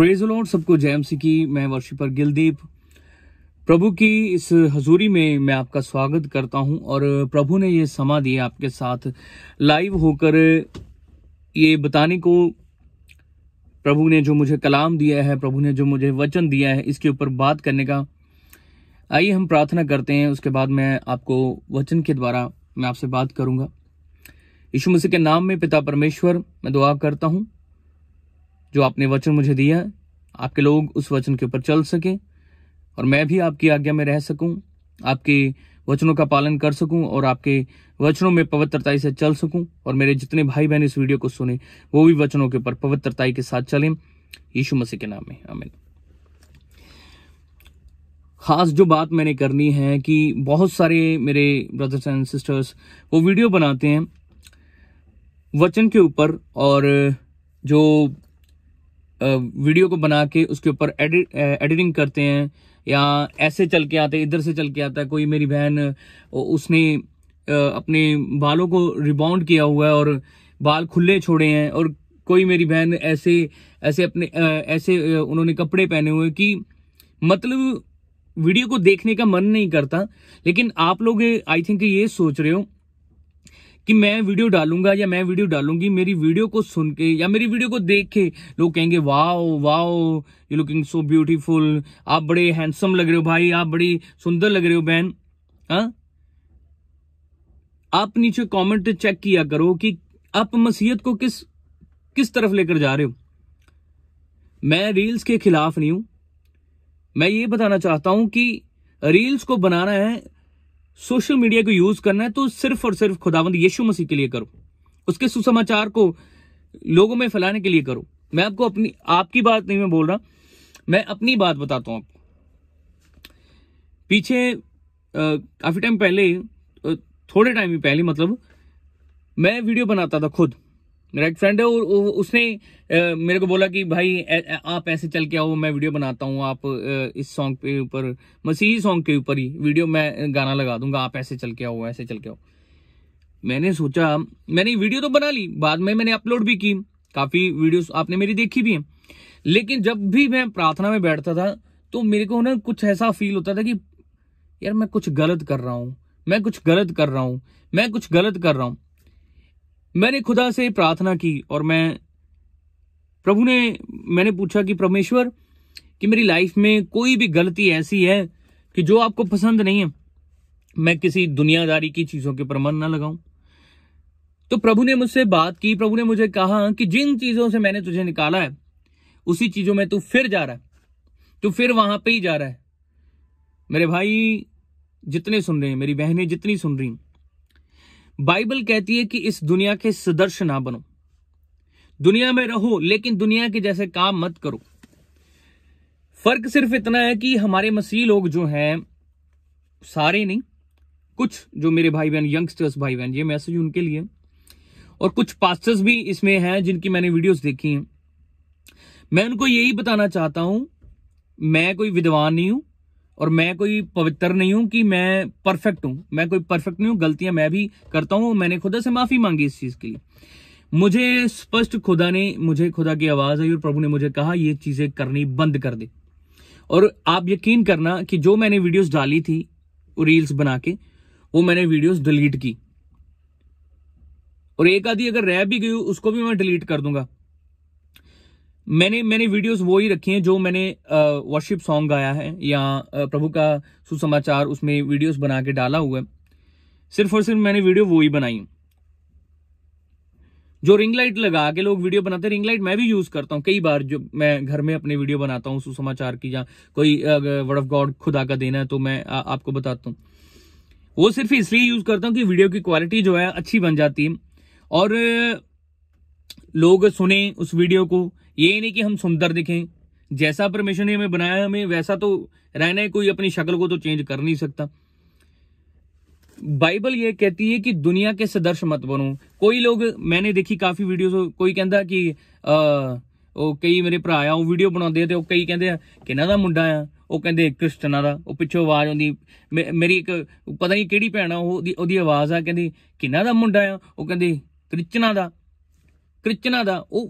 Praise Lord सबको M की मैं वर्षिपर गिलदीप प्रभु की इस हजूरी में मैं आपका स्वागत करता हूं और प्रभु ने ये समा दिया आपके साथ लाइव होकर ये बताने को प्रभु ने जो मुझे कलाम दिया है प्रभु ने जो मुझे वचन दिया है इसके ऊपर बात करने का आइए हम प्रार्थना करते हैं उसके बाद मैं आपको वचन के द्वारा मैं आपसे बात करूंगा यीशु मसीह के नाम में पिता परमेश्वर मैं दुआ करता हूं जो आपने वचन मुझे दिया है आपके लोग उस वचन के ऊपर चल सकें और मैं भी आपकी आज्ञा में रह सकूं आपके वचनों का पालन कर सकूं और आपके वचनों में पवित्रताई से चल सकूं और मेरे जितने भाई बहन इस वीडियो को सुने वो भी वचनों के ऊपर पवित्रताई के साथ चलें यीशु मसीह के नाम में आमिन खास जो बात मैंने करनी है कि बहुत सारे मेरे ब्रदर्स एंड सिस्टर्स वो वीडियो बनाते हैं वचन के ऊपर और जो वीडियो को बना के उसके ऊपर एडिटिंग करते हैं या ऐसे चल के आते इधर से चल के आता है कोई मेरी बहन उसने अपने बालों को रिबाउंड किया हुआ है और बाल खुले छोड़े हैं और कोई मेरी बहन ऐसे ऐसे अपने ऐसे उन्होंने कपड़े पहने हुए कि मतलब वीडियो को देखने का मन नहीं करता लेकिन आप लोग आई थिंक ये सोच रहे हो कि मैं वीडियो डालूंगा या मैं वीडियो डालूंगी मेरी वीडियो को सुन के या मेरी वीडियो को देख के लोग कहेंगे वाह वाह यू लुकिंग सो ब्यूटीफुल आप बड़े हैंडसम लग रहे हो भाई आप बड़ी सुंदर लग रहे हो बहन हाँ? आप नीचे कमेंट चेक किया करो कि आप मसीहत को किस किस तरफ लेकर जा रहे हो मैं रील्स के खिलाफ नहीं हूं मैं ये बताना चाहता हूं कि रील्स को बनाना है सोशल मीडिया को यूज करना है तो सिर्फ और सिर्फ खुदावंद यीशु मसीह के लिए करो उसके सुसमाचार को लोगों में फैलाने के लिए करो मैं आपको अपनी आपकी बात नहीं मैं बोल रहा मैं अपनी बात बताता हूं आपको पीछे काफी टाइम पहले थोड़े टाइम पहले मतलब मैं वीडियो बनाता था खुद राइट फ्रेंड है उसने मेरे को बोला कि भाई आप ऐसे चल के आओ मैं वीडियो बनाता हूँ आप इस सॉन्ग के ऊपर मसीही सॉन्ग के ऊपर ही वीडियो मैं गाना लगा दूंगा आप ऐसे चल के आओ ऐसे चल के आओ मैंने सोचा मैंने वीडियो तो बना ली बाद में मैंने अपलोड भी की काफ़ी वीडियोस आपने मेरी देखी भी हैं लेकिन जब भी मैं प्रार्थना में बैठता था तो मेरे को ना कुछ ऐसा फील होता था कि यार मैं कुछ गलत कर रहा हूँ मैं कुछ गलत कर रहा हूँ मैं कुछ गलत कर रहा हूँ मैंने खुदा से प्रार्थना की और मैं प्रभु ने मैंने पूछा कि परमेश्वर कि मेरी लाइफ में कोई भी गलती ऐसी है कि जो आपको पसंद नहीं है मैं किसी दुनियादारी की चीज़ों के ऊपर मन ना लगाऊं तो प्रभु ने मुझसे बात की प्रभु ने मुझे कहा कि जिन चीज़ों से मैंने तुझे निकाला है उसी चीज़ों में तू फिर जा रहा है तू फिर वहां पे ही जा रहा है मेरे भाई जितने सुन रहे हैं मेरी बहनें जितनी सुन रही हैं बाइबल कहती है कि इस दुनिया के सदर्श ना बनो दुनिया में रहो लेकिन दुनिया के जैसे काम मत करो फर्क सिर्फ इतना है कि हमारे मसीह लोग जो हैं सारे नहीं कुछ जो मेरे भाई बहन यंगस्टर्स भाई बहन ये मैसेज उनके लिए और कुछ पास्टर्स भी इसमें हैं जिनकी मैंने वीडियोस देखी हैं मैं उनको यही बताना चाहता हूं मैं कोई विद्वान नहीं हूं और मैं कोई पवित्र नहीं हूं कि मैं परफेक्ट हूं मैं कोई परफेक्ट नहीं हूं गलतियां मैं भी करता हूं मैंने खुदा से माफी मांगी इस चीज के लिए मुझे स्पष्ट खुदा ने मुझे खुदा की आवाज आई और प्रभु ने मुझे कहा ये चीजें करनी बंद कर दे और आप यकीन करना कि जो मैंने वीडियोस डाली थी रील्स बना के वो मैंने वीडियोस डिलीट की और एक आधी अगर रह भी गई उसको भी मैं डिलीट कर दूंगा मैंने मैंने वीडियोस वो ही रखी हैं जो मैंने वर्शिप सॉन्ग गाया है या प्रभु का सुसमाचार उसमें वीडियोस बना के डाला हुआ है सिर्फ और सिर्फ मैंने वीडियो वो ही बनाई जो रिंग लाइट लगा के लोग वीडियो बनाते हैं रिंग लाइट मैं भी यूज करता हूँ कई बार जो मैं घर में अपने वीडियो बनाता हूँ सुसमाचार की या कोई वर्ड ऑफ गॉड खुदा का देना है तो मैं आ, आपको बताता हूँ वो सिर्फ इसलिए यूज करता हूँ कि वीडियो की क्वालिटी जो है अच्छी बन जाती है और लोग सुने उस वीडियो को ये नहीं कि हम सुंदर दिखें जैसा परमेश्वर ने हमें बनाया हमें वैसा तो रहना है कोई अपनी शक्ल को तो चेंज कर नहीं सकता बाइबल ये कहती है कि दुनिया के सदर्श मत बनो ਕੋਈ ਲੋਕ ਮੈਨੇ ਦੇਖੀ ਕਾਫੀ ਵੀਡੀਓਜ਼ ਕੋਈ ਕਹਿੰਦਾ ਕਿ ਉਹ ਕਈ ਮੇਰੇ ਭਰਾ ਆ ਉਹ ਵੀਡੀਓ ਬਣਾਉਂਦੇ ਤੇ ਉਹ ਕਈ ਕਹਿੰਦੇ ਆ ਕਿਹਨਾਂ ਦਾ ਮੁੰਡਾ ਆ ਉਹ ਕਹਿੰਦੇ ਕ੍ਰਿਸਟਨਾ ਦਾ ਉਹ ਪਿੱਛੋਂ ਆਵਾਜ਼ ਆਉਂਦੀ ਮੇਰੀ ਇੱਕ ਪਤਾ ਨਹੀਂ ਕਿਹੜੀ ਭੈਣ ਆ ਉਹਦੀ ਉਹਦੀ ਆਵਾਜ਼ ਆ ਕਹਿੰਦੀ ਕਿਹਨਾਂ ਦਾ ਮੁੰਡਾ ਆ ਉਹ ਕਹਿੰਦੇ ਕ੍ਰਿਸਚਨਾ ਦਾ क्रिश्चना का वह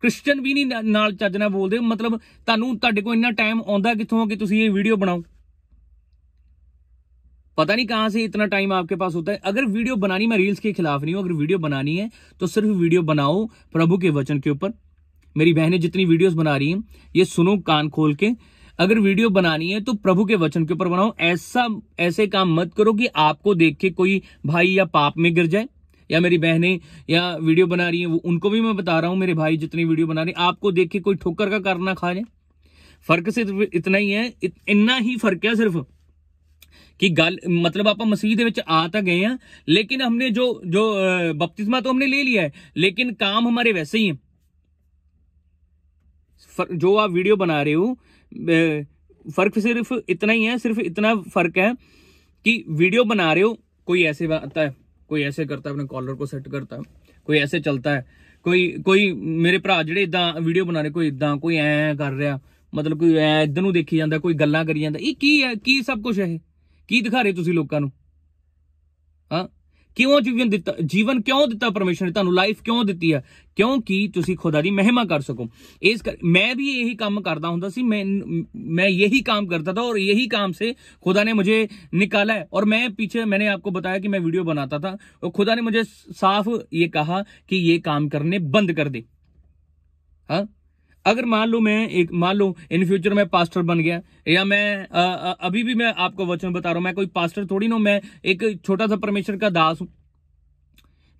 क्रिश्चन भी नहीं चजना बोलते मतलब ਬੋਲਦੇ को इन्ना टाइम आता ਇੰਨਾ ਟਾਈਮ ਆਉਂਦਾ ਕਿੱਥੋਂ ਕਿ पता नहीं कहां से इतना टाइम आपके पास होता है अगर वीडियो बनानी मैं रील्स के खिलाफ नहीं हूं अगर वीडियो बनानी है तो सिर्फ वीडियो बनाओ प्रभु के वचन के ऊपर मेरी बहनें जितनी वीडियोस बना रही हैं ये सुनो कान खोल के अगर वीडियो बनानी है तो प्रभु के वचन के ऊपर बनाओ ऐसा ऐसे काम मत करो कि आपको देख के कोई भाई या पाप में गिर जाए या मेरी बहनें या वीडियो बना रही हैं वो उनको भी मैं बता रहा हूँ मेरे भाई जितनी वीडियो बना रहे हैं आपको देख के कोई ठोकर का कारण ना खा जाए फर्क सिर्फ इतना ही है इतना ही फर्क है सिर्फ कि गल मतलब आप मसीह ਦੇ ਵਿੱਚ तो गए हैं लेकिन हमने जो जो ਜੋ तो हमने ले लिया है लेकिन काम हमारे वैसे ही ਵੈਸੇ जो आप वीडियो बना रहे हो फर्क सिर्फ इतना ही है सिर्फ इतना फर्क है कि वीडियो बना रहे हो कोई ऐसे आता है कोई ऐसे करता है अपने कॉलर को सैट करता कोई ऐसे चलता है कोई कोई मेरे भरा जो इदा वीडियो बना रहे कोई इदा कोई ए कर रहा मतलब कोई ऐ इधर देखी जाता कोई गल् करी जाता ये की है की सब कुछ है की दिखा रहे तुम लोगों हाँ क्यों जीवन दिता जीवन क्यों दिता परमेश्वर ने तुम लाइफ क्यों दिती है क्योंकि तुम खुदा की महिमा कर सको इस कर मैं भी यही काम करता ਸੀ मैं मैं यही काम करता था और यही काम से खुदा ने मुझे निकाला है और मैं पीछे मैंने आपको बताया कि मैं वीडियो बनाता था और खुदा ने मुझे साफ ये कहा कि ये काम करने बंद कर दे हाँ अगर मान लो मैं एक मान लो इन फ्यूचर मैं पास्टर बन गया या मैं आ, आ, अभी भी मैं आपको वचन बता रहा हूं मैं कोई पास्टर थोड़ी ना मैं एक छोटा सा परमेश्वर का दास हूं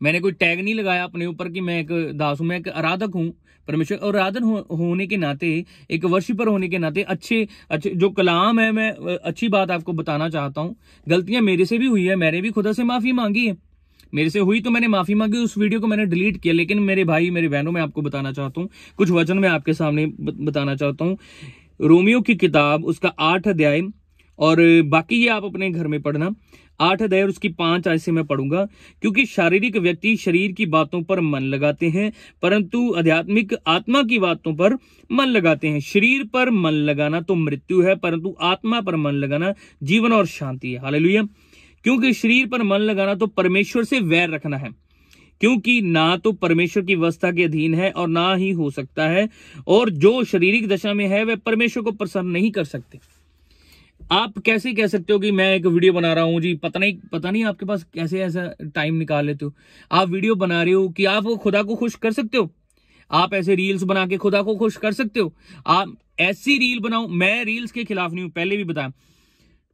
मैंने कोई टैग नहीं लगाया अपने ऊपर कि मैं एक दास हूं मैं एक आराधक हूं परमेश्वर और आराधन हो, होने के नाते एक पर होने के नाते अच्छे अच्छे जो कलाम है मैं अच्छी बात आपको बताना चाहता हूं गलतियां मेरे से भी हुई है मैंने भी खुदा से माफी मांगी है मेरे से हुई तो मैंने माफी मांगी उस वीडियो को मैंने डिलीट किया लेकिन मेरे भाई मेरे बहनों में आपको बताना चाहता हूँ कुछ वचन मैं आपके सामने बताना चाहता हूँ रोमियो की किताब उसका आठ अध्याय और बाकी ये आप अपने घर में पढ़ना आठ अध्याय और उसकी पांच आय से मैं पढ़ूंगा क्योंकि शारीरिक व्यक्ति शरीर की बातों पर मन लगाते हैं परंतु आध्यात्मिक आत्मा की बातों पर मन लगाते हैं शरीर पर मन लगाना तो मृत्यु है परंतु आत्मा पर मन लगाना जीवन और शांति है हालेलुया क्योंकि शरीर पर मन लगाना तो परमेश्वर से वैर रखना है क्योंकि ना तो परमेश्वर की व्यवस्था के अधीन है और ना ही हो सकता है और जो शारीरिक दशा में है वह परमेश्वर को प्रसन्न नहीं कर सकते आप कैसे कह सकते हो कि मैं एक वीडियो बना रहा हूं जी पता नहीं पता नहीं आपके पास कैसे ऐसा टाइम निकाल लेते हो आप वीडियो बना रहे हो कि आप खुदा को खुश कर सकते हो आप ऐसे रील्स बना के खुदा को खुश कर सकते हो आप ऐसी रील बनाओ मैं रील्स के खिलाफ नहीं हूं पहले भी बताया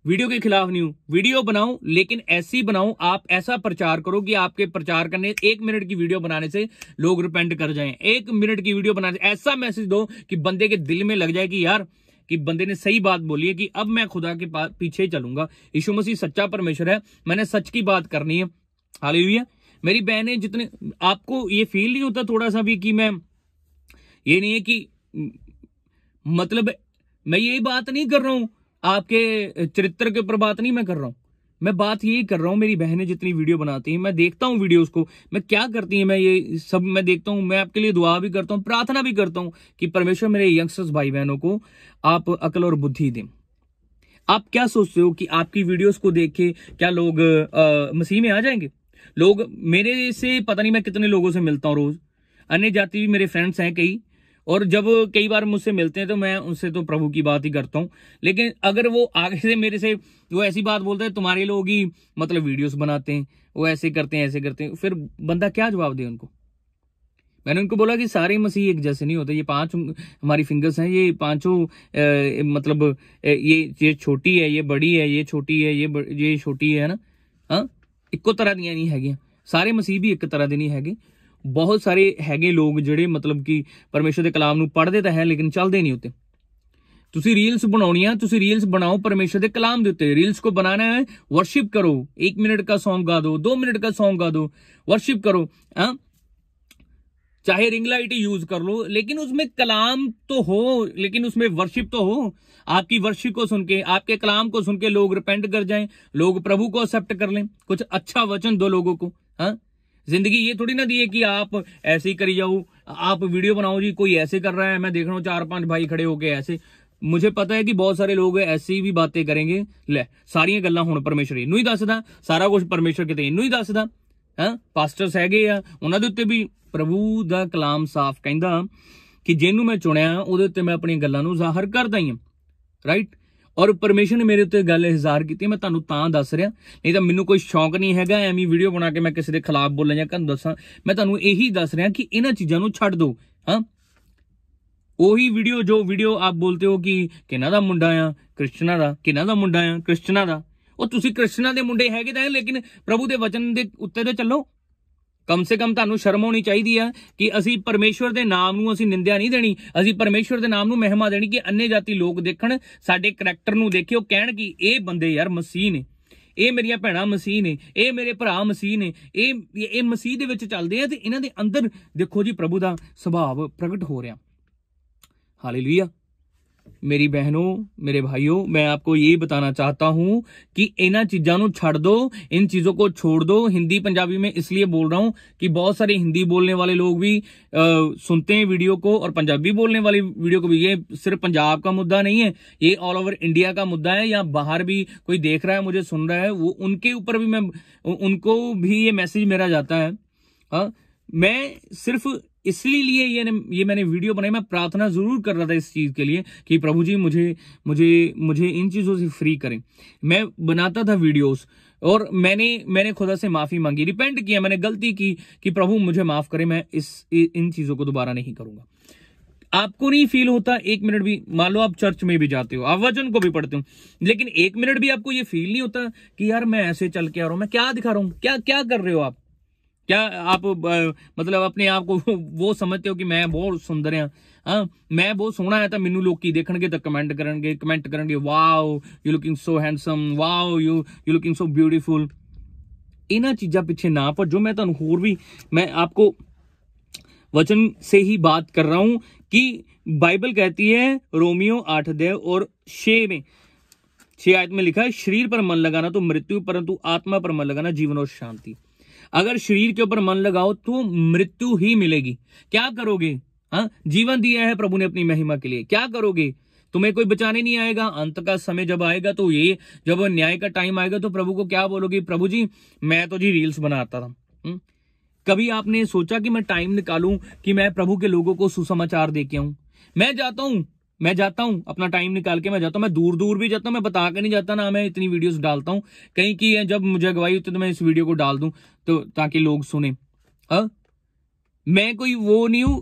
वीडियो के खिलाफ नहीं हूं वीडियो बनाऊं लेकिन ऐसी बनाऊं आप ऐसा प्रचार करो कि आपके प्रचार करने एक मिनट की वीडियो बनाने से लोग रिपेंट कर जाएं एक मिनट की वीडियो बनाने से ऐसा मैसेज दो कि बंदे के दिल में लग जाए कि यार कि बंदे ने सही बात बोली है कि अब मैं खुदा के पास पीछे चलूंगा यीशु मसीह सच्चा परमेश्वर है मैंने सच की बात करनी है हाल ही है मेरी है जितने आपको ये फील नहीं होता थोड़ा सा भी कि मैं ये नहीं है कि मतलब मैं यही बात नहीं कर रहा हूं आपके चरित्र के ऊपर बात नहीं मैं कर रहा हूं मैं बात यही कर रहा हूँ मेरी बहनें जितनी वीडियो बनाती हैं मैं देखता हूँ वीडियोस को मैं क्या करती हैं मैं ये सब मैं देखता हूँ मैं आपके लिए दुआ भी करता हूँ प्रार्थना भी करता हूँ कि परमेश्वर मेरे यंगस्टर्स भाई बहनों को आप अकल और बुद्धि दें आप क्या सोचते हो कि आपकी वीडियोस को देख के क्या लोग मसीह में आ जाएंगे लोग मेरे से पता नहीं मैं कितने लोगों से मिलता हूँ रोज अन्य जाति भी मेरे फ्रेंड्स हैं कई और जब कई बार मुझसे मिलते हैं तो मैं उनसे तो प्रभु की बात ही करता हूँ लेकिन अगर वो आगे से मेरे से वो ऐसी बात बोलते हैं तुम्हारे लोग ही मतलब वीडियोस बनाते हैं वो ऐसे करते हैं ऐसे करते हैं फिर बंदा क्या जवाब दे उनको मैंने उनको बोला कि सारे मसीह एक जैसे नहीं होते ये पांच हमारी फिंगर्स हैं ये पांचों मतलब ये ये छोटी है ये बड़ी है ये छोटी है ये ये छोटी है ना हाँ इक्को तरह दी नहीं है सारे मसीह भी एक तरह के नहीं है बहुत सारे है लोग जोड़े मतलब कि परमेश्वर के कलाम पढ़ते तो है लेकिन चलते नहीं उत्ते रील्स बना रील्स बनाओ परमेश्वर के कलाम के उत्ते रील्स को बनाना है वर्शिप करो एक मिनट का सौग गा दो, दो मिनट का सौग गा दो वर्शिप करो है हाँ? चाहे रिंग लाइट ही यूज कर लो लेकिन उसमें कलाम तो हो लेकिन उसमें वर्शिप तो हो आपकी वर्शिप को सुन के आपके कलाम को सुन के लोग रिपेंड कर जाए लोग प्रभु को एक्सेप्ट कर लें कुछ अच्छा वचन दो लोगों को हाँ ਜ਼ਿੰਦਗੀ ਇਹ ਥੋੜੀ ਨਾ दी है कि आप ऐसे ही करी जाओ आप वीडियो बनाओ जी कोई ऐसे कर रहा है मैं देख रहा हूँ चार पांच भाई खड़े होके ऐसे ਪਤਾ ਹੈ ਕਿ ਬਹੁਤ ਸਾਰੇ ਲੋਕ ਐਸੀ ਵੀ ਬਾਤਾਂ ਕਰਨਗੇ ਲੈ ਸਾਰੀਆਂ ਗੱਲਾਂ ਹੁਣ ਪਰਮੇਸ਼ਰ ਇਹਨੂੰ ਹੀ ਦੱਸਦਾ ਸਾਰਾ ਕੁਝ ਪਰਮੇਸ਼ਰ ਕਿਤੇ ਇਹਨੂੰ ਹੀ ਦੱਸਦਾ ਹਾਂ ਪਾਸਟਰਸ ਹੈਗੇ ਆ ਉਹਨਾਂ ਦੇ ਉੱਤੇ ਵੀ ਪ੍ਰਭੂ ਦਾ ਕਲਾਮ ਸਾਫ਼ ਕਹਿੰਦਾ ਕਿ ਜਿਹਨੂੰ ਮੈਂ ਚੁਣਿਆ ਉਹਦੇ ਉੱਤੇ ਮੈਂ ਆਪਣੀਆਂ ਗੱਲਾਂ ਨੂੰ ਜ਼ਾਹਰ ਕਰਦਾ ਹੀ ਹਾਂ ਰਾਈਟ ਔਰ ਪਰਮੇਸ਼ਰ ਨੇ ਮੇਰੇ ਉੱਤੇ ਗੱਲ ਇਜ਼ਹਾਰ ਕੀਤੀ ਮੈਂ ਤੁਹਾਨੂੰ ਤਾਂ ਦੱਸ ਰਿਹਾ ਨਹੀਂ ਤਾਂ ਮੈਨੂੰ ਕੋਈ ਸ਼ੌਂਕ ਨਹੀਂ ਹੈਗਾ ਐਵੇਂ ਵੀਡੀਓ ਬਣਾ ਕੇ ਮੈਂ ਕਿਸੇ ਦੇ ਖਿਲਾਫ ਬੋਲਾਂ ਜਾਂ ਕੰਨ ਦੱਸਾਂ ਮੈਂ ਤੁਹਾਨੂੰ ਇਹੀ ਦੱਸ ਰਿਹਾ ਕਿ ਇਹਨਾਂ ਚੀਜ਼ਾਂ ਨੂੰ ਛੱਡ ਦਿਓ ਹਾਂ ਉਹੀ ਵੀਡੀਓ ਜੋ ਵੀਡੀਓ ਆਪ ਬੋਲਤੇ ਹੋ ਕਿ ਕਿਨਾਂ ਦਾ ਮੁੰਡਾ ਆ ਕ੍ਰਿਸ਼ਨਾ ਦਾ ਕਿਨਾਂ ਦਾ ਮੁੰਡਾ ਆ ਕ੍ਰਿਸ਼ਨਾ ਦਾ ਉਹ ਤੁਸੀਂ ਕ੍ਰਿਸ਼ਨਾ ਦੇ ਮੁੰਡੇ ਹੈਗੇ ਤਾਂ ਲੇਕਿਨ ਪ੍ਰਭੂ ਦੇ ਵਚਨ ਦੇ ਉੱਤੇ ਤੇ ਚੱਲੋ ਕਮ ਸੇ ਕਮ ਤੁਹਾਨੂੰ ਸ਼ਰਮ ਹੋਣੀ ਚਾਹੀਦੀ ਆ ਕਿ ਅਸੀਂ ਪਰਮੇਸ਼ਵਰ ਦੇ ਨਾਮ ਨੂੰ ਅਸੀਂ ਨਿੰਦਿਆ ਨਹੀਂ ਦੇਣੀ ਅਸੀਂ ਪਰਮੇਸ਼ਵਰ ਦੇ ਨਾਮ ਨੂੰ ਮਹਿਮਾ ਦੇਣੀ ਕਿ ਅੰਨੇ ਜਾਤੀ ਲੋਕ ਦੇਖਣ ਸਾਡੇ ਕੈਰੈਕਟਰ ਨੂੰ ਦੇਖਿਓ ਕਹਿਣ ਕਿ ਇਹ ਬੰਦੇ ਯਾਰ ਮਸੀਹ ਨੇ ਇਹ ਮੇਰੀਆਂ ਭੈਣਾਂ ਮਸੀਹ ਨੇ ਇਹ ਮੇਰੇ ਭਰਾ ਮਸੀਹ ਨੇ ਇਹ ਇਹ ਮਸੀਹ ਦੇ ਵਿੱਚ ਚੱਲਦੇ ਆ ਤੇ ਇਹਨਾਂ ਦੇ ਅੰਦਰ ਦੇਖੋ ਜੀ ਪ੍ਰਭੂ ਦਾ ਸੁਭਾਅ ਪ੍ਰਗਟ ਹੋ ਰਿਹਾ ਹਾਲੇਲੂਇਆ मेरी बहनों मेरे भाइयों मैं आपको यही बताना चाहता हूं कि इन चीजा ਨੂੰ ਛੱਡ ਦੋ ਇਨ ਚੀਜ਼ੋਂ छोड़ दो हिंदी पंजाबी में इसलिए बोल रहा हूं कि बहुत सारे हिंदी बोलने वाले लोग भी आ, सुनते हैं वीडियो को और पंजाबी बोलने वाली वीडियो को भी ये सिर्फ पंजाब का मुद्दा नहीं है ये ऑल ओवर इंडिया का मुद्दा है या बाहर भी कोई देख रहा है मुझे सुन रहा है वो उनके ऊपर भी मैं उनको भी ये मैसेज मेरा जाता है हा? मैं सिर्फ इसलिए ये ये मैंने वीडियो बनाई मैं प्रार्थना जरूर कर रहा था इस चीज़ के लिए कि प्रभु जी मुझे मुझे मुझे इन चीज़ों से फ्री करें मैं बनाता था वीडियोस और मैंने मैंने खुदा से माफ़ी मांगी रिपेंट किया मैंने गलती की कि प्रभु मुझे माफ़ करें मैं इस इन चीज़ों को दोबारा नहीं करूँगा आपको नहीं फील होता एक मिनट भी मान लो आप चर्च में भी जाते हो आप वजन को भी पढ़ते हो लेकिन एक मिनट भी आपको ये फील नहीं होता कि यार मैं ऐसे चल के आ रहा हूं मैं क्या दिखा रहा हूं क्या क्या कर रहे हो आप क्या आप मतलब अपने आप को वो समझते हो कि मैं बहुत सुंदर हाँ मैं बहुत सोहना है तो मेनू लोग देखे तो कमेंट करेंगे कमेंट करेंगे wow you looking so handsome wow you you looking so beautiful इन्होंने चीजा पिछे ना पर जो मैं थोड़ा होर भी मैं आपको वचन से ही बात कर रहा हूं कि बाइबल कहती है रोमियो आठ देव और छे में छे आयत में लिखा है शरीर पर मन लगाना तो मृत्यु परंतु आत्मा पर मन लगाना जीवन और शांति अगर शरीर के ऊपर मन लगाओ तो मृत्यु ही मिलेगी क्या करोगे हाँ जीवन दिया है प्रभु ने अपनी महिमा के लिए क्या करोगे तुम्हें कोई बचाने नहीं आएगा अंत का समय जब आएगा तो ये जब न्याय का टाइम आएगा तो प्रभु को क्या बोलोगे प्रभु जी मैं तो जी रील्स बनाता था हम्म? कभी आपने सोचा कि मैं टाइम निकालूं कि मैं प्रभु के लोगों को सुसमाचार दे के आऊं मैं जाता हूं मैं जाता हूं अपना टाइम निकाल के मैं जाता हूं मैं दूर दूर भी जाता हूं मैं बता के नहीं जाता ना मैं इतनी वीडियोस डालता हूं कहीं की है जब मुझे अगवाई होती है तो मैं इस वीडियो को डाल दूं तो ताकि लोग सुने हाँ मैं कोई वो नहीं हूं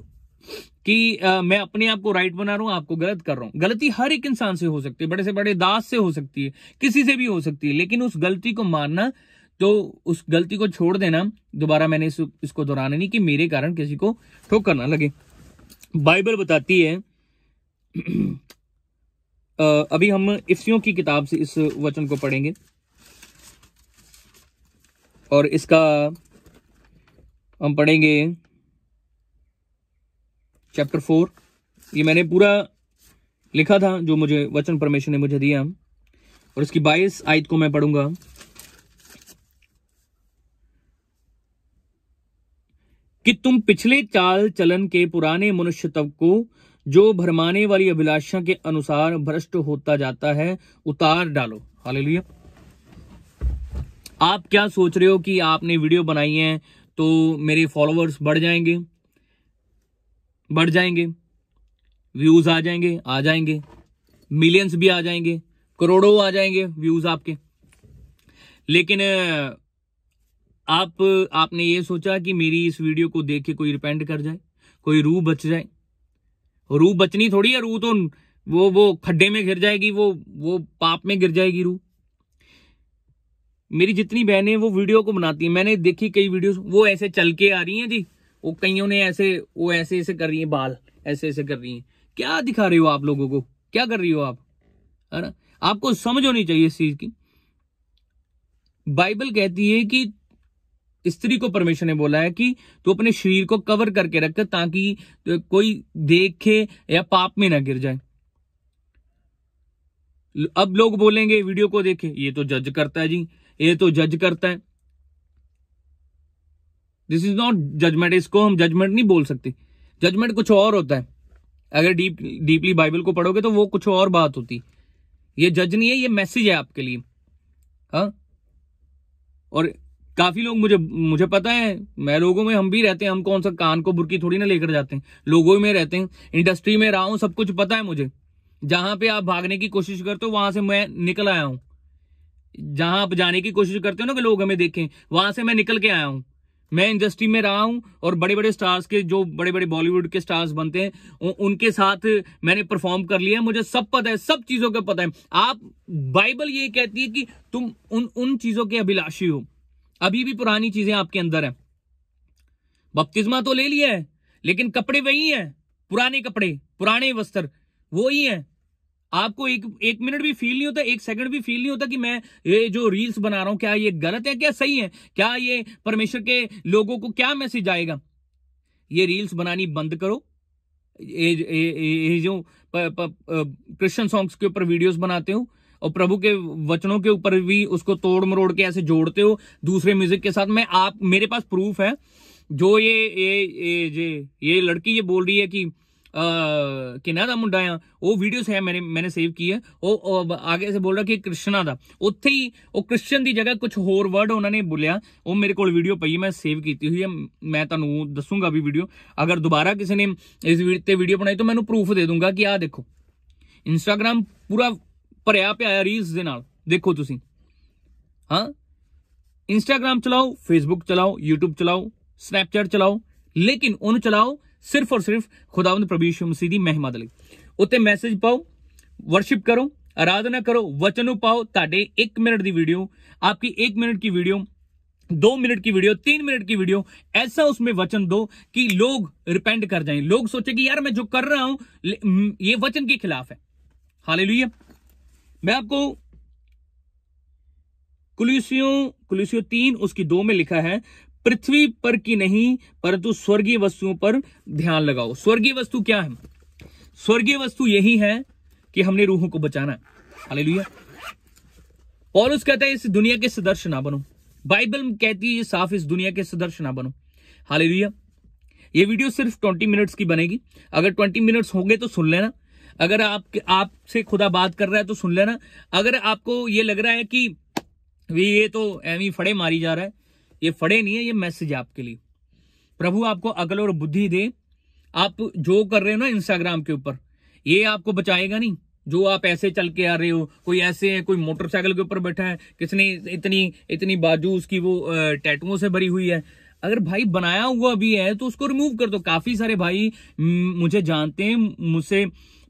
कि आ, मैं अपने आप को राइट बना रहा हूं आपको गलत कर रहा हूं गलती हर एक इंसान से हो सकती है बड़े से बड़े दास से हो सकती है किसी से भी हो सकती है लेकिन उस गलती को मानना तो उस गलती को छोड़ देना दोबारा मैंने इसको दोहराना नहीं कि मेरे कारण किसी को ठोकर ना लगे बाइबल बताती है अभी हम इफ्सियों की किताब से इस वचन को पढ़ेंगे और इसका हम पढ़ेंगे चैप्टर फोर ये मैंने पूरा लिखा था जो मुझे वचन परमेश्वर ने मुझे दिया और इसकी बाईस आयत को मैं पढ़ूंगा कि तुम पिछले चाल चलन के पुराने मनुष्यत्व को जो भरमाने वाली अभिलाषा के अनुसार भ्रष्ट होता जाता है उतार डालो हाल आप क्या सोच रहे हो कि आपने वीडियो बनाई है तो मेरे फॉलोअर्स बढ़ जाएंगे बढ़ जाएंगे व्यूज आ जाएंगे आ जाएंगे मिलियंस भी आ जाएंगे करोड़ों आ जाएंगे व्यूज आपके लेकिन आप आपने ये सोचा कि मेरी इस वीडियो को देख के कोई रिपेंड कर जाए कोई रूह बच जाए रूह बचनी थोड़ी है रूह तो वो वो खड्डे में गिर जाएगी वो वो पाप में गिर जाएगी रूह मेरी जितनी बहनें वो वीडियो को बनाती हैं मैंने देखी कई वीडियोस वो ऐसे चल के आ रही हैं जी वो कईयों ने ऐसे वो ऐसे ऐसे कर रही हैं बाल ऐसे ऐसे कर रही हैं क्या दिखा रहे हो आप लोगों को क्या कर रही हो आप है ना आपको समझ होनी चाहिए इस चीज की बाइबल कहती है कि स्त्री को परमेश्वर ने बोला है कि तू अपने शरीर को कवर करके रख ताकि कोई देखे या पाप में ना गिर जाए अब लोग बोलेंगे वीडियो को देखे ये तो जज करता है जी ये तो जज करता है दिस इज नॉट जजमेंट इसको हम जजमेंट नहीं बोल सकते जजमेंट कुछ और होता है अगर डीप डीपली बाइबल को पढ़ोगे तो वो कुछ और बात होती ये जज नहीं है ये मैसेज है आपके लिए हा? और काफी लोग मुझे मुझे पता है मैं लोगों में हम भी रहते हैं हम कौन सा कान को बुरकी थोड़ी ना लेकर जाते हैं लोगों में रहते हैं इंडस्ट्री में रहा हूं सब कुछ पता है मुझे जहां पे आप भागने की कोशिश करते हो वहां से मैं निकल आया हूं जहां आप जाने की कोशिश करते हो ना कि लोग हमें देखें वहां से मैं निकल के आया हूं मैं इंडस्ट्री में रहा हूं और बड़े बड़े स्टार्स के जो बड़े बड़े बॉलीवुड के स्टार्स बनते हैं उनके साथ मैंने परफॉर्म कर लिया है मुझे सब पता है सब चीजों का पता है आप बाइबल ये कहती है कि तुम उन उन चीजों के अभिलाषी हो अभी भी पुरानी चीजें आपके अंदर है बपतिस्मा तो ले लिया है लेकिन कपड़े वही हैं पुराने कपड़े पुराने वस्त्र वो ही है आपको एक एक मिनट भी फील नहीं होता एक सेकंड भी फील नहीं होता कि मैं ये जो रील्स बना रहा हूं क्या ये गलत है क्या सही है क्या ये परमेश्वर के लोगों को क्या मैसेज आएगा ये रील्स बनानी बंद करो ये जो क्रिश्चियन सॉन्ग्स के ऊपर वीडियोस बनाते हो और प्रभु के वचनों के ऊपर भी उसको तोड़ मरोड़ के ऐसे जोड़ते हो दूसरे म्यूजिक के साथ मैं आप मेरे पास प्रूफ है जो ये ये ये ये, ये लड़की ये बोल रही है कि किन्ना का मुंडा या वो वीडियोस है मैंने मैंने सेव की है वो, आगे से बोल रहा कि कृष्णा का उत्थे ही क्रिश्चन की जगह कुछ होर वर्ड उन्होंने बोलिया वो मेरे को वीडियो पई मैं सेव की हुई है मैं तुम दसूंगा भी वीडियो अगर दोबारा किसी ने इस वीडियो बनाई तो मैं प्रूफ दे दूंगा कि आ देखो इंस्टाग्राम पूरा ਭਰਿਆ ਪਿਆ ਹੈ ਰੀਲਸ ਦੇ ਨਾਲ ਦੇਖੋ ਤੁਸੀਂ ਹਾਂ ਇੰਸਟਾਗ੍ਰam ਚਲਾਓ ਫੇਸਬੁੱਕ ਚਲਾਓ YouTube ਚਲਾਓ ਸਨੈਪਚੈਟ ਚਲਾਓ ਲੇਕਿਨ ਉਹਨੂੰ ਚਲਾਓ ਸਿਰਫ ਔਰ ਸਿਰਫ ਖੁਦਾਵੰਦ ਪ੍ਰਭੂ ਯਿਸੂ ਮਸੀਹ ਦੀ ਮਹਿਮਾ ਲਈ ਉੱਤੇ ਮੈਸੇਜ ਪਾਓ ਵਰਸ਼ਿਪ ਕਰੋ आराधना करो वचन पाओ ताडे एक मिनट की वीडियो आपकी एक मिनट की वीडियो दो मिनट की वीडियो तीन मिनट की वीडियो ऐसा उसमें वचन दो कि लोग रिपेंड कर जाएं लोग सोचे कि यार मैं जो कर रहा हूं ये वचन के खिलाफ है हाल मैं आपको कुलूसियों कुलूसियो तीन उसकी दो में लिखा है पृथ्वी पर की नहीं परंतु स्वर्गीय वस्तुओं पर ध्यान लगाओ स्वर्गीय वस्तु क्या है स्वर्गीय वस्तु यही है कि हमने रूहों को बचाना है और पॉलुस कहता है इस दुनिया के सदर्श ना बनो बाइबल कहती है साफ इस दुनिया के सदर्श ना बनो हालेलुया ये वीडियो सिर्फ 20 मिनट्स की बनेगी अगर 20 मिनट्स होंगे तो सुन लेना अगर आप आपसे खुदा बात कर रहा है तो सुन लेना अगर आपको ये लग रहा है कि ये तो एमी फड़े मारी जा रहा है ये फड़े नहीं है ये मैसेज है आपके लिए प्रभु आपको अकल और बुद्धि दे आप जो कर रहे हो ना इंस्टाग्राम के ऊपर ये आपको बचाएगा नहीं जो आप ऐसे चल के आ रहे हो कोई ऐसे है कोई मोटरसाइकिल के ऊपर बैठा है किसने इतनी इतनी बाजू उसकी वो टैटुओं से भरी हुई है अगर भाई बनाया हुआ भी है तो उसको रिमूव कर दो काफी सारे भाई मुझे जानते हैं मुझसे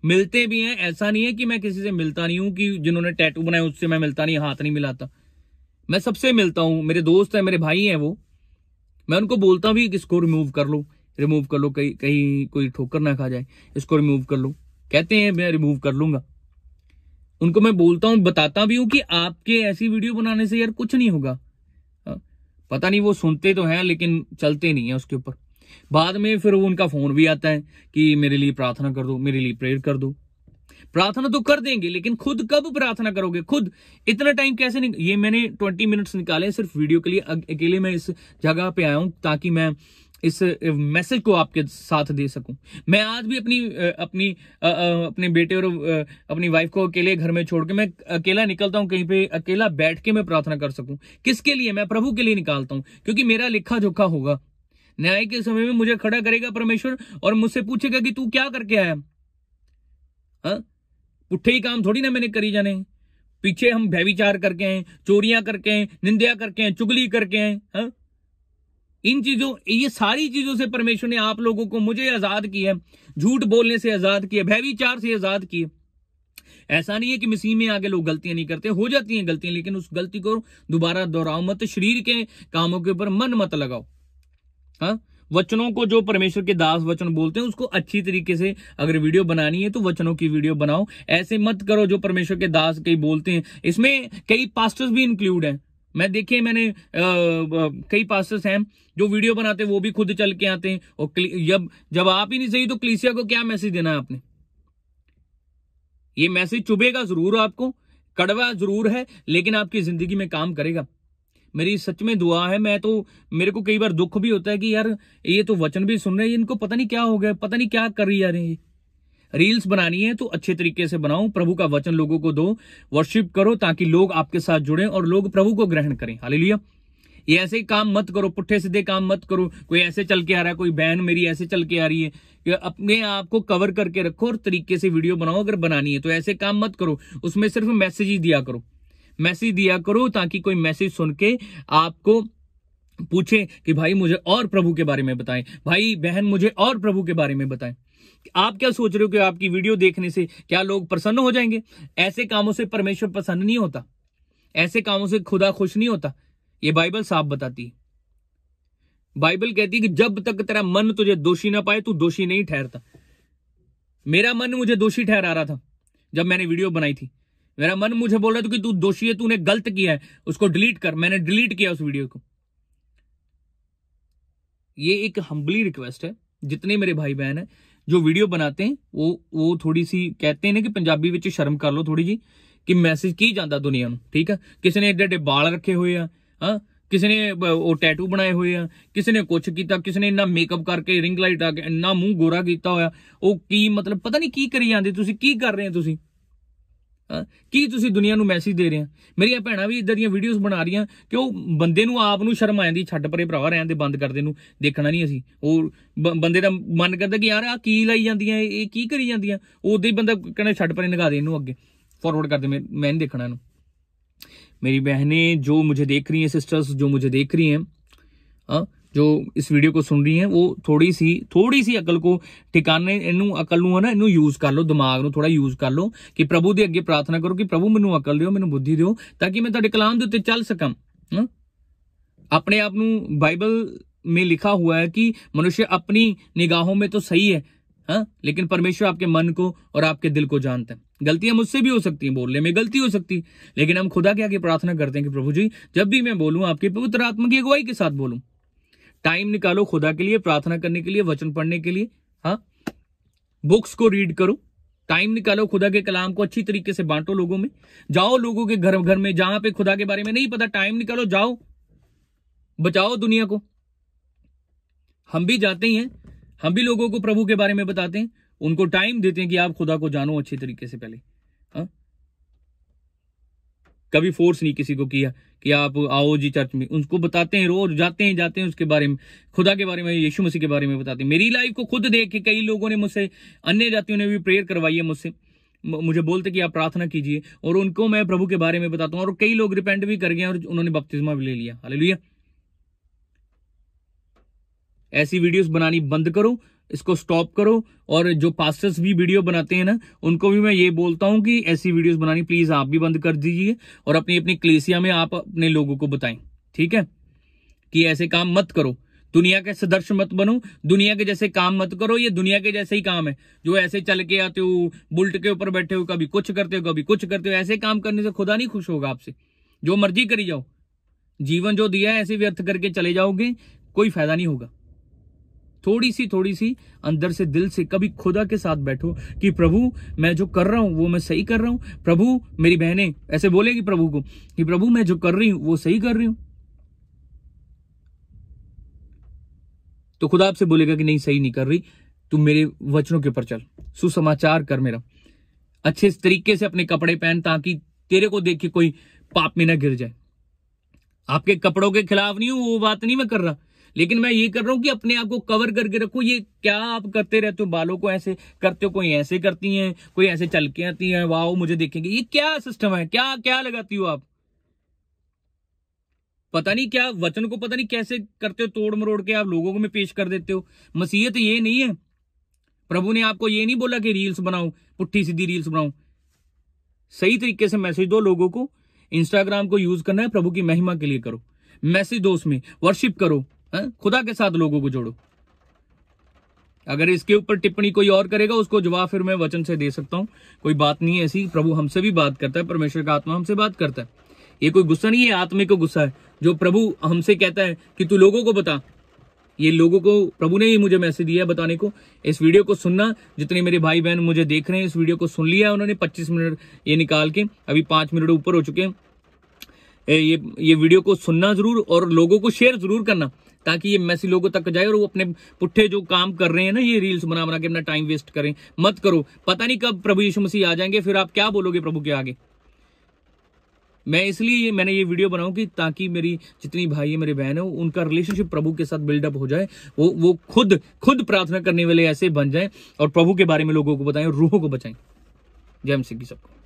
मिलते भी हैं ऐसा नहीं है कि मैं किसी से मिलता नहीं हूं कि जिन्होंने टैटू बनाए उससे मैं मिलता नहीं हाथ नहीं मिलाता मैं सबसे मिलता हूं मेरे दोस्त हैं मेरे भाई हैं वो मैं उनको बोलता भी इसको रिमूव कर लो रिमूव कर लो कहीं कहीं कोई ठोकर ना खा जाए इसको रिमूव कर लो कहते हैं मैं रिमूव कर लूंगा उनको मैं बोलता हूं बताता भी हूं कि आपके ऐसी वीडियो बनाने से यार कुछ नहीं होगा हाँ, पता नहीं वो सुनते तो हैं लेकिन चलते नहीं है उसके ऊपर बाद में फिर उनका फोन भी आता है कि मेरे लिए प्रार्थना कर दो मेरे लिए प्रेयर कर दो प्रार्थना तो कर देंगे लेकिन खुद कब प्रार्थना करोगे खुद इतना टाइम कैसे निक... ये मैंने ट्वेंटी मिनट्स निकाले सिर्फ वीडियो के लिए अकेले मैं इस जगह पे आया हूं ताकि मैं इस मैसेज को आपके साथ दे सकूं मैं आज भी अपनी अपनी अपने बेटे और अपनी वाइफ को अकेले घर में छोड़ के मैं अकेला निकलता हूं कहीं पे अकेला बैठ के मैं प्रार्थना कर सकूं किसके लिए मैं प्रभु के लिए निकालता हूं क्योंकि मेरा लिखा जोखा होगा न्याय के समय में मुझे खड़ा करेगा परमेश्वर और मुझसे पूछेगा कि तू क्या करके आया हा? ही काम थोड़ी ना मैंने करी जाने पीछे हम भयविचार करके हैं चोरियां करके हैं निंदा करके हैं चुगली करके हैं हा? इन चीजों ये सारी चीजों से परमेश्वर ने आप लोगों को मुझे आजाद किया झूठ बोलने से आजाद किया भयविचार से आजाद किया ऐसा नहीं है कि मसीह में आगे लोग गलतियां नहीं करते हो जाती हैं गलतियां लेकिन उस गलती को दोबारा दोहराओ मत शरीर के कामों के ऊपर मन मत लगाओ हा? वचनों को जो परमेश्वर के दास वचन बोलते हैं उसको अच्छी तरीके से अगर वीडियो बनानी है तो वचनों की वीडियो बनाओ ऐसे मत करो जो परमेश्वर के दास कई बोलते हैं इसमें कई पास्टर्स भी इंक्लूड हैं मैं देखिए मैंने आ, कई पास्टर्स हैं जो वीडियो बनाते हैं वो भी खुद चल के आते हैं और जब जब आप ही नहीं सही तो क्लिसिया को क्या मैसेज देना है आपने ये मैसेज चुभेगा जरूर आपको कड़वा जरूर है लेकिन आपकी जिंदगी में काम करेगा मेरी सच में दुआ है मैं तो मेरे को कई बार दुख भी होता है कि यार ये तो वचन भी सुन रहे हैं इनको पता नहीं क्या हो गया पता नहीं क्या कर रही जा रही रील्स बनानी है तो अच्छे तरीके से बनाओ प्रभु का वचन लोगों को दो वर्शिप करो ताकि लोग आपके साथ जुड़े और लोग प्रभु को ग्रहण करें हालेलुया ये ऐसे काम मत करो पुट्ठे सीधे काम मत करो कोई ऐसे चल के आ रहा है कोई बहन मेरी ऐसे चल के आ रही है कि अपने आप को कवर करके रखो और तरीके से वीडियो बनाओ अगर बनानी है तो ऐसे काम मत करो उसमें सिर्फ मैसेज ही दिया करो मैसेज दिया करो ताकि कोई मैसेज सुन के आपको पूछे कि भाई मुझे और प्रभु के बारे में बताएं भाई बहन मुझे और प्रभु के बारे में बताएं आप क्या सोच रहे हो कि आपकी वीडियो देखने से क्या लोग प्रसन्न हो जाएंगे ऐसे कामों से परमेश्वर प्रसन्न नहीं होता ऐसे कामों से खुदा खुश नहीं होता ये बाइबल साफ बताती है बाइबल कहती है कि जब तक तेरा मन तुझे दोषी ना पाए तू दोषी नहीं ठहरता मेरा मन मुझे दोषी ठहरा रहा था जब मैंने वीडियो बनाई थी मेरा मन मुझे बोल रहा था तो कि तू दोषी है तूने गलत किया है उसको डिलीट कर मैंने डिलीट किया उस वीडियो को ये एक हम्बली रिक्वेस्ट है जितने मेरे भाई बहन है जो वीडियो बनाते हैं वो वो थोड़ी सी कहते हैं ना कि पंजाबी विच शर्म कर लो थोड़ी जी कि मैसेज की जाता दुनिया ठीक है किसी ने एडे एडे बाल रखे हुए हैं हाँ किसी ने टैटू बनाए हुए हैं किसी ने कुछ किया किसी ने इन्ना मेकअप करके रिंग लाइट आके इन्ना मूँह गोरा किया मतलब पता नहीं की करी जाते की कर रहे हैं तुम्हें ਕੀ ਤੁਸੀਂ ਦੁਨੀਆ ਨੂੰ ਮੈਸੇਜ ਦੇ ਰਹੇ ਆ ਮੇਰੀਆਂ ਭੈਣਾਂ ਵੀ ਇਦਾਂ ਦੀਆਂ ਵੀਡੀਓਜ਼ ਬਣਾ ਰਹੀਆਂ ਕਿ ਉਹ ਬੰਦੇ ਨੂੰ ਆਪ ਨੂੰ ਸ਼ਰਮ ਆ ਜਾਂਦੀ ਛੱਡ ਪਰੇ ਭਰਾਵਾ ਰਹਿਣ ਦੇ ਬੰਦ ਕਰ ਦੇ ਨੂੰ ਦੇਖਣਾ ਨਹੀਂ ਅਸੀਂ ਉਹ ਬੰਦੇ ਦਾ ਮਨ ਕਰਦਾ ਕਿ ਯਾਰ ਆ ਕੀ ਲਈ ਜਾਂਦੀਆਂ ਇਹ ਕੀ ਕਰੀ ਜਾਂਦੀਆਂ ਉਦੋਂ ਹੀ ਬੰਦਾ ਕਹਿੰਦਾ ਛੱਡ ਪਰੇ ਨਗਾ ਦੇ ਇਹਨੂੰ ਅੱਗੇ ਫਾਰਵਰਡ ਕਰ ਦੇ ਮੈਂ ਨਹੀਂ ਦੇਖਣਾ ਇਹਨੂੰ ਮੇਰੀ ਬਹਿਨੇ ਜੋ ਮੁਝੇ ਦੇਖ ਰਹੀ ਹੈ ਸਿਸਟਰਸ ਜੋ ਮੁਝੇ ਦੇਖ ਰਹੀ ਹੈ जो इस वीडियो को सुन रही ਹੈ वो थोड़ी सी थोड़ी सी अकल को ठिकाने ਇਹਨੂੰ ਅਕਲ है ना ਨਾ यूज़ कर लो दिमाग ਦਿਮਾਗ थोड़ा यूज़ कर लो कि प्रभु के अगे प्रार्थना करो कि प्रभु मैं अकल ਅਕਲ मैं बुद्धि दो ताकि मैं थोड़े कलाम के ਕਲਾਮ चल ਉੱਤੇ अपने आप बाइबल में लिखा हुआ है कि मनुष्य अपनी निगाहों में तो सही है हा? लेकिन परमेश्वर आपके मन को और आपके दिल को जानता है गलतियां मुझसे भी हो सकती हैं बोलने में गलती हो सकती है लेकिन हम खुदा के आगे प्रार्थना करते हैं कि प्रभु जी जब भी मैं बोलूं आपके पवित्र आत्मा की अगुवाई के साथ बोलूं टाइम निकालो खुदा के लिए प्रार्थना करने के लिए वचन पढ़ने के लिए हाँ बुक्स को रीड करो टाइम निकालो खुदा के कलाम को अच्छी तरीके से बांटो लोगों में जाओ लोगों के घर घर में जहां पे खुदा के बारे में नहीं पता टाइम निकालो जाओ बचाओ दुनिया को हम भी जाते ही हैं हम भी लोगों को प्रभु के बारे में बताते हैं उनको टाइम देते हैं कि आप खुदा को जानो अच्छे तरीके से पहले हाँ कभी फोर्स नहीं किसी को किया कि आप आओ जी चर्च में उनको बताते हैं रोज जाते हैं जाते हैं उसके बारे में खुदा के बारे में यीशु मसीह के बारे में बताते हैं मेरी लाइफ को खुद देख के कई लोगों ने मुझसे अन्य जातियों ने भी प्रेयर करवाई है मुझसे मुझे बोलते कि आप प्रार्थना कीजिए और उनको मैं प्रभु के बारे में बताता हूँ और कई लोग रिपेंट भी कर गए और उन्होंने बपतिस्मा भी ले लिया हाल ऐसी वीडियोस बनानी बंद करो इसको स्टॉप करो और जो पास्टर्स भी वीडियो बनाते हैं ना उनको भी मैं ये बोलता हूँ कि ऐसी वीडियोस बनानी प्लीज आप भी बंद कर दीजिए और अपनी अपनी क्लेसिया में आप अपने लोगों को बताएं ठीक है कि ऐसे काम मत करो दुनिया के सदर्श मत बनो दुनिया के जैसे काम मत करो ये दुनिया के जैसे ही काम है जो ऐसे चल के आते हो बुल्ट के ऊपर बैठे हो कभी कुछ करते हो कभी कुछ करते हो ऐसे काम करने से खुदा नहीं खुश होगा आपसे जो मर्जी करी जाओ जीवन जो दिया है ऐसे व्यर्थ करके चले जाओगे कोई फायदा नहीं होगा थोड़ी सी थोड़ी सी अंदर से दिल से कभी खुदा के साथ बैठो कि प्रभु मैं जो कर रहा हूँ वो मैं सही कर रहा हूँ प्रभु मेरी बहनें ऐसे बोलेगी प्रभु को कि प्रभु मैं जो कर रही हूँ वो सही कर रही हूँ तो खुदा आपसे बोलेगा कि नहीं सही नहीं कर रही तुम मेरे वचनों के ऊपर चल सुसमाचार कर मेरा अच्छे तरीके से अपने कपड़े पहन ताकि तेरे को देख के कोई पाप में ना गिर जाए आपके कपड़ों के खिलाफ नहीं हूं वो बात नहीं मैं कर रहा लेकिन मैं ये कर रहा हूं कि अपने आप को कवर करके रखो ये क्या आप करते रहते हो बालों को ऐसे करते हो कोई ऐसे करती हैं कोई ऐसे चल के आती है वाह मुझे देखेंगे ये क्या सिस्टम है क्या क्या लगाती हो आप पता नहीं क्या वचन को पता नहीं कैसे करते हो तोड़ मरोड़ के आप लोगों को में पेश कर देते हो मसीहत ये नहीं है प्रभु ने आपको ये नहीं बोला कि रील्स बनाओ पुट्ठी सीधी रील्स बनाओ सही तरीके से मैसेज दो लोगों को इंस्टाग्राम को यूज करना है प्रभु की महिमा के लिए करो मैसेज दो उसमें वर्शिप करो है? खुदा के साथ लोगों को जोड़ो अगर इसके ऊपर टिप्पणी कोई और करेगा उसको जवाब फिर मैं वचन से दे सकता हूं कोई बात नहीं है ऐसी प्रभु हमसे भी बात करता है परमेश्वर का आत्मा हमसे बात करता है ये कोई गुस्सा नहीं है आत्मे को गुस्सा है जो प्रभु हमसे कहता है कि तू लोगों को बता ये लोगों को प्रभु ने ही मुझे मैसेज दिया बताने को इस वीडियो को सुनना जितने मेरे भाई बहन मुझे देख रहे हैं इस वीडियो को सुन लिया उन्होंने 25 मिनट ये निकाल के अभी पांच मिनट ऊपर हो चुके हैं ये ये वीडियो को सुनना जरूर और लोगों को शेयर जरूर करना ताकि ये मैसी लोगों तक जाए और वो अपने पुट्ठे जो काम कर रहे हैं ना ये रील्स बना बना के अपना टाइम वेस्ट करें मत करो पता नहीं कब प्रभु यीशु मसीह आ जाएंगे फिर आप क्या बोलोगे प्रभु के आगे मैं इसलिए मैंने ये वीडियो बनाऊं कि ताकि मेरी जितनी भाई है मेरे बहन है उनका रिलेशनशिप प्रभु के साथ बिल्डअप हो जाए वो वो खुद खुद प्रार्थना करने वाले ऐसे बन जाए और प्रभु के बारे में लोगों को बताएं और रूहों को बचाएं जय सिंह की सबको